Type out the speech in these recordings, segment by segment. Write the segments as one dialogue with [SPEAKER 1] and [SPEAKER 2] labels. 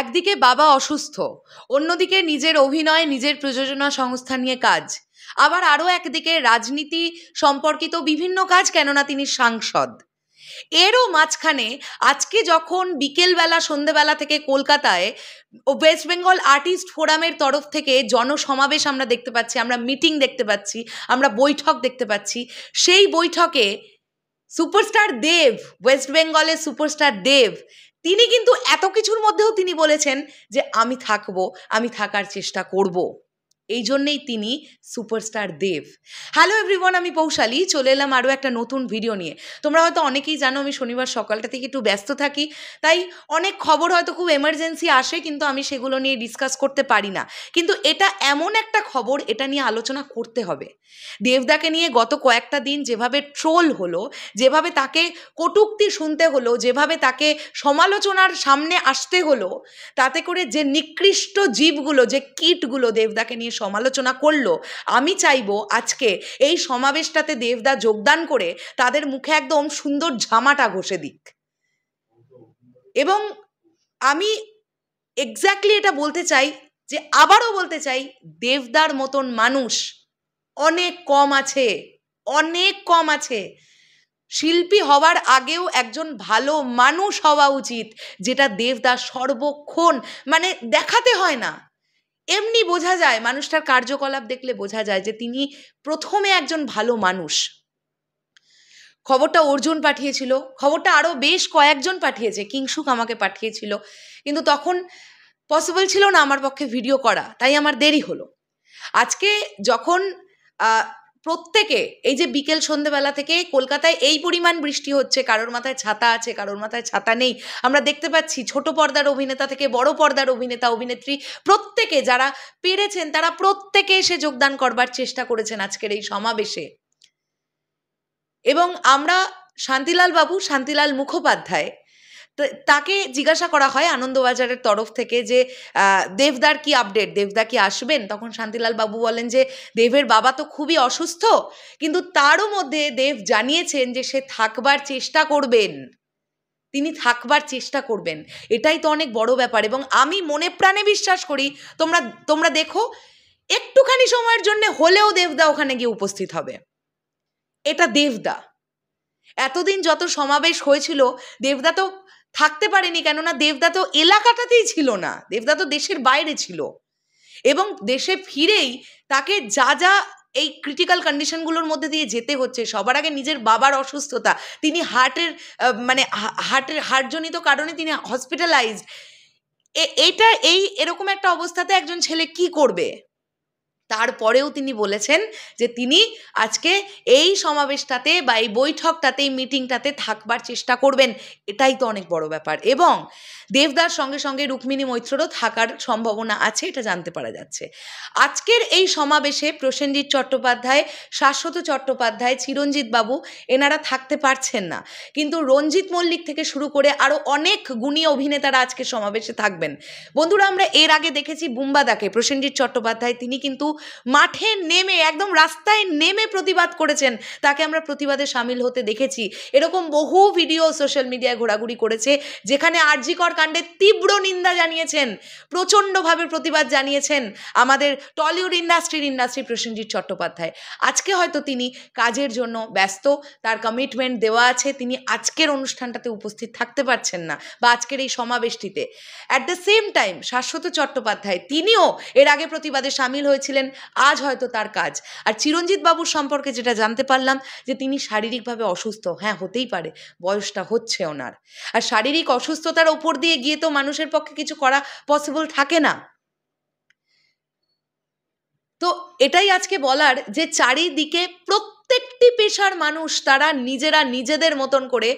[SPEAKER 1] একদিকে বাবা অসুস্থ অন্যদিকে নিজের অভিনয় নিজের প্রযোজনা সংস্থা নিয়ে কাজ আবার আরও একদিকে রাজনীতি সম্পর্কিত বিভিন্ন কাজ কেননা তিনি সাংসদ এরও মাঝখানে আজকে যখন বিকেলবেলা সন্ধেবেলা থেকে কলকাতায় ওয়েস্ট বেঙ্গল আর্টিস্ট ফোরামের তরফ থেকে জনসমাবেশ আমরা দেখতে পাচ্ছি আমরা মিটিং দেখতে পাচ্ছি আমরা বৈঠক দেখতে পাচ্ছি সেই বৈঠকে সুপারস্টার দেব ওয়েস্ট বেঙ্গলের সুপারস্টার দেব তিনি কিন্তু এত কিছুর মধ্যেও তিনি বলেছেন যে আমি থাকবো আমি থাকার চেষ্টা করব। এই জন্যেই তিনি সুপারস্টার দেব হ্যালো এভরিওয়ান আমি পৌশালী চলে এলাম আরও একটা নতুন ভিডিও নিয়ে তোমরা হয়তো অনেকেই জানো আমি শনিবার সকালটা থেকে একটু ব্যস্ত থাকি তাই অনেক খবর হয়তো খুব এমার্জেন্সি আসে কিন্তু আমি সেগুলো নিয়ে ডিসকাস করতে পারি না কিন্তু এটা এমন একটা খবর এটা নিয়ে আলোচনা করতে হবে দেবদাকে নিয়ে গত কয়েকটা দিন যেভাবে ট্রোল হলো যেভাবে তাকে কটুক্তি শুনতে হলো যেভাবে তাকে সমালোচনার সামনে আসতে হলো তাতে করে যে নিকৃষ্ট জীবগুলো যে কীটগুলো দেবদাকে নিয়ে সমালোচনা করলো আমি চাইবো আজকে এই সমাবেশটাতে দেবদা যোগদান করে তাদের মুখে একদম সুন্দর ঝামাটা ঘষে দিক এবং আমি এক্স্যাক্টলি এটা বলতে চাই যে আবারও বলতে চাই দেবদার মতন মানুষ অনেক কম আছে অনেক কম আছে শিল্পী হওয়ার আগেও একজন ভালো মানুষ হওয়া উচিত যেটা দেবদাস সর্বক্ষণ মানে দেখাতে হয় না এমনি বোঝা যায় মানুষটার কার্যকলাপ দেখলে বোঝা যায় যে তিনি প্রথমে একজন ভালো মানুষ খবরটা অর্জুন পাঠিয়েছিল খবরটা আরও বেশ কয়েকজন পাঠিয়েছে কিংসুক আমাকে পাঠিয়েছিল কিন্তু তখন পসিবল ছিল না আমার পক্ষে ভিডিও করা তাই আমার দেরি হলো আজকে যখন প্রত্যেকে এই যে বিকেল সন্ধেবেলা থেকে কলকাতায় এই পরিমাণ বৃষ্টি হচ্ছে কারোর মাথায় ছাতা আছে কারোর মাথায় ছাতা নেই আমরা দেখতে পাচ্ছি ছোট পর্দার অভিনেতা থেকে বড় পর্দার অভিনেতা অভিনেত্রী প্রত্যেকে যারা পেরেছেন তারা প্রত্যেকে এসে যোগদান করবার চেষ্টা করেছেন আজকের এই সমাবেশে এবং আমরা শান্তিলাল বাবু শান্তিলাল মুখোপাধ্যায় তাকে জিজ্ঞাসা করা হয় আনন্দবাজারের তরফ থেকে যে দেবদার কি আপডেট দেবদা কি আসবেন তখন শান্তিলাল বাবু বলেন যে দেবের বাবা তো খুবই অসুস্থ কিন্তু তারও মধ্যে দেব জানিয়েছেন যে সে থাকবার চেষ্টা করবেন তিনি থাকবার চেষ্টা করবেন এটাই তো অনেক বড় ব্যাপার এবং আমি মনে প্রাণে বিশ্বাস করি তোমরা তোমরা দেখো একটুখানি সময়ের জন্য হলেও দেবদা ওখানে গিয়ে উপস্থিত হবে এটা দেবদা এতদিন যত সমাবেশ হয়েছিল দেবদা তো থাকতে পারেনি কেননা দেবদা তো এলাকাটাতেই ছিল না দেবদা তো দেশের বাইরে ছিল এবং দেশে ফিরেই তাকে যা যা এই ক্রিটিক্যাল কন্ডিশনগুলোর মধ্যে দিয়ে যেতে হচ্ছে সবার আগে নিজের বাবার অসুস্থতা তিনি হার্টের মানে হার্টের হার্টজনিত কারণে তিনি হসপিটালাইজড এটা এই এরকম একটা অবস্থাতে একজন ছেলে কি করবে তারপরেও তিনি বলেছেন যে তিনি আজকে এই সমাবেশটাতে বা এই বৈঠকটাতে এই মিটিংটাতে থাকবার চেষ্টা করবেন এটাই তো অনেক বড় ব্যাপার এবং দেবদার সঙ্গে সঙ্গে রুক্মিণী মৈত্ররও থাকার সম্ভাবনা আছে এটা জানতে পারা যাচ্ছে আজকের এই সমাবেশে প্রসেনজিৎ চট্টোপাধ্যায় শাশ্বত চট্টোপাধ্যায় চিরঞ্জিতবাবু বাবু এনারা থাকতে পারছেন না কিন্তু রঞ্জিত মল্লিক থেকে শুরু করে আরও অনেক গুণী অভিনেতারা আজকে সমাবেশে থাকবেন বন্ধুরা আমরা এর আগে দেখেছি বুম্বাদাকে প্রসেনজিৎ চট্টোপাধ্যায় তিনি কিন্তু মাঠে নেমে একদম রাস্তায় নেমে প্রতিবাদ করেছেন তাকে আমরা প্রতিবাদে সামিল হতে দেখেছি এরকম বহু ভিডিও সোশ্যাল মিডিয়ায় ঘোরাঘুরি করেছে যেখানে আরজিকর কাণ্ডে তীব্র নিন্দা জানিয়েছেন প্রচণ্ডভাবে প্রতিবাদ জানিয়েছেন আমাদের টলিউড ইন্ডাস্ট্রির ইন্ডাস্ট্রি প্রসেনজিৎ চট্টোপাধ্যায় আজকে হয়তো তিনি কাজের জন্য ব্যস্ত তার কমিটমেন্ট দেওয়া আছে তিনি আজকের অনুষ্ঠানটাতে উপস্থিত থাকতে পারছেন না বা আজকের এই সমাবেশটিতে at the same time Shashwat Chattopadhyay তিনিও এর আগে প্রতিবাদে সামিল হয়েছিলেন করেছিলেন আজ হয়তো তার কাজ আর চিরঞ্জিত বাবুর সম্পর্কে যেটা জানতে পারলাম যে তিনি শারীরিকভাবে অসুস্থ হ্যাঁ হতেই পারে বয়সটা হচ্ছে ওনার আর শারীরিক অসুস্থতার ওপর দিয়ে গিয়ে তো মানুষের পক্ষে কিছু করা পসিবল থাকে না তো এটাই আজকে বলার যে চারিদিকে প্রত্যেকটি পেশার মানুষ তারা নিজেরা নিজেদের মতন করে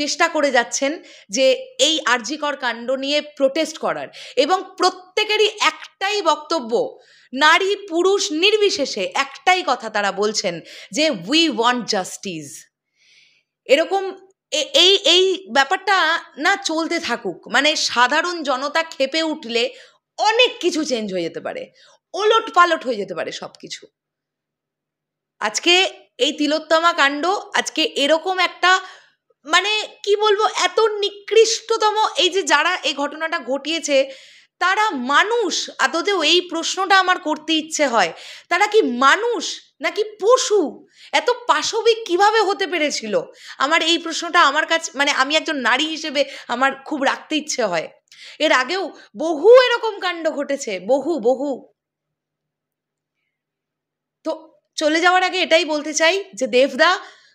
[SPEAKER 1] চেষ্টা করে যাচ্ছেন যে এই আর্জিকর কাণ্ড নিয়ে প্রোটেস্ট করার এবং প্রত্যেকেরই একটাই বক্তব্য নারী পুরুষ নির্বিশেষে একটাই কথা তারা বলছেন যে উই ওয়ান্ট জাস্টিস এরকম এই এই ব্যাপারটা না চলতে থাকুক মানে সাধারণ জনতা খেপে উঠলে অনেক কিছু চেঞ্জ হয়ে যেতে পারে ওলট পালট হয়ে যেতে পারে সব কিছু আজকে এই তিলোত্তমা কাণ্ড আজকে এরকম একটা বলবো এত নিকৃষ্টতম এই যে যারা এই ঘটনাটা ঘটিয়েছে তারা মানুষ আদতেও এই প্রশ্নটা আমার করতে ইচ্ছে হয় তারা কি মানুষ নাকি পশু এত পাশবিক কিভাবে হতে পেরেছিল আমার এই প্রশ্নটা আমার কাছে মানে আমি একজন নারী হিসেবে আমার খুব রাখতে ইচ্ছে হয় এর আগেও বহু এরকম কাণ্ড ঘটেছে বহু বহু তো চলে যাওয়ার আগে এটাই বলতে চাই যে দেবদা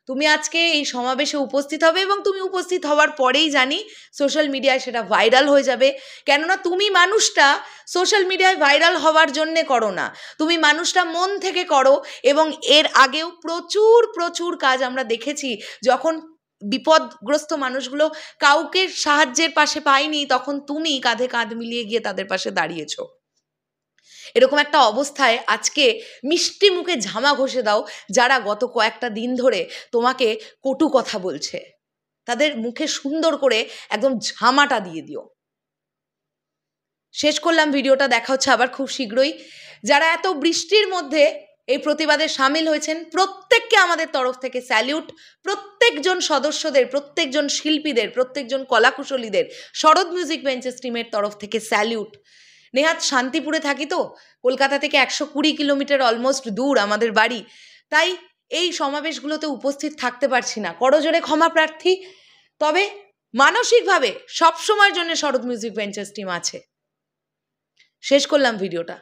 [SPEAKER 1] তুমি আজকে এই সমাবেশে উপস্থিত হবে এবং তুমি উপস্থিত হওয়ার পরেই জানি সোশ্যাল মিডিয়ায় সেটা ভাইরাল হয়ে যাবে কেননা তুমি মানুষটা সোশ্যাল মিডিয়ায় ভাইরাল হওয়ার জন্যে করো না তুমি মানুষটা মন থেকে করো এবং এর আগেও প্রচুর প্রচুর কাজ আমরা দেখেছি যখন বিপদগ্রস্ত মানুষগুলো কাউকে সাহায্যের পাশে পায়নি তখন তুমি কাঁধে কাঁধ মিলিয়ে গিয়ে তাদের পাশে দাঁড়িয়েছো এরকম একটা অবস্থায় আজকে মিষ্টি মুখে ঝামা ঘষে দাও যারা গত কয়েকটা দিন ধরে তোমাকে কটু কথা বলছে তাদের মুখে সুন্দর করে একদম ঝামাটা দিয়ে দিও শেষ করলাম ভিডিওটা দেখা হচ্ছে আবার খুব শীঘ্রই যারা এত বৃষ্টির মধ্যে এই প্রতিবাদে সামিল হয়েছেন প্রত্যেককে আমাদের তরফ থেকে স্যালিউট প্রত্যেকজন সদস্যদের প্রত্যেকজন শিল্পীদের প্রত্যেকজন কলাকুশলীদের শরৎ মিউজিক বেঞ্চেস টিমের তরফ থেকে স্যালিউট নেহাত শান্তিপুরে থাকি তো কলকাতা থেকে একশো কুড়ি কিলোমিটার অলমোস্ট দূর আমাদের বাড়ি তাই এই সমাবেশগুলোতে উপস্থিত থাকতে পারছি না করজোরে ক্ষমা প্রার্থী তবে মানসিকভাবে সবসময়ের জন্য শরৎ মিউজিক ভেঞ্চার্স টিম আছে শেষ করলাম ভিডিওটা